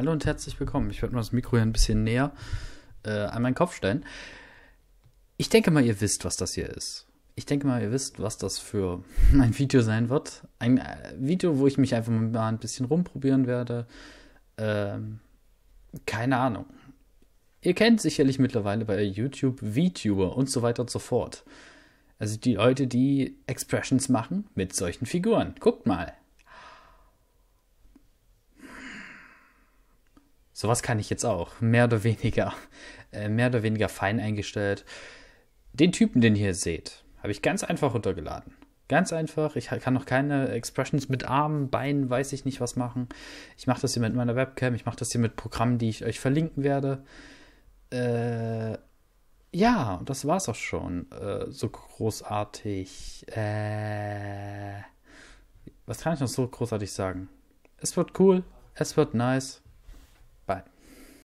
Hallo und herzlich willkommen. Ich werde mal das Mikro hier ein bisschen näher äh, an meinen Kopf stellen. Ich denke mal, ihr wisst, was das hier ist. Ich denke mal, ihr wisst, was das für ein Video sein wird. Ein äh, Video, wo ich mich einfach mal ein bisschen rumprobieren werde. Ähm, keine Ahnung. Ihr kennt sicherlich mittlerweile bei YouTube VTuber und so weiter und so fort. Also die Leute, die Expressions machen mit solchen Figuren. Guckt mal, Sowas kann ich jetzt auch. Mehr oder weniger. Äh, mehr oder weniger fein eingestellt. Den Typen, den ihr hier seht, habe ich ganz einfach runtergeladen. Ganz einfach. Ich kann noch keine Expressions mit Armen, Beinen, weiß ich nicht was machen. Ich mache das hier mit meiner Webcam. Ich mache das hier mit Programmen, die ich euch verlinken werde. Äh, ja, das war's auch schon. Äh, so großartig. Äh, was kann ich noch so großartig sagen? Es wird cool. Es wird nice.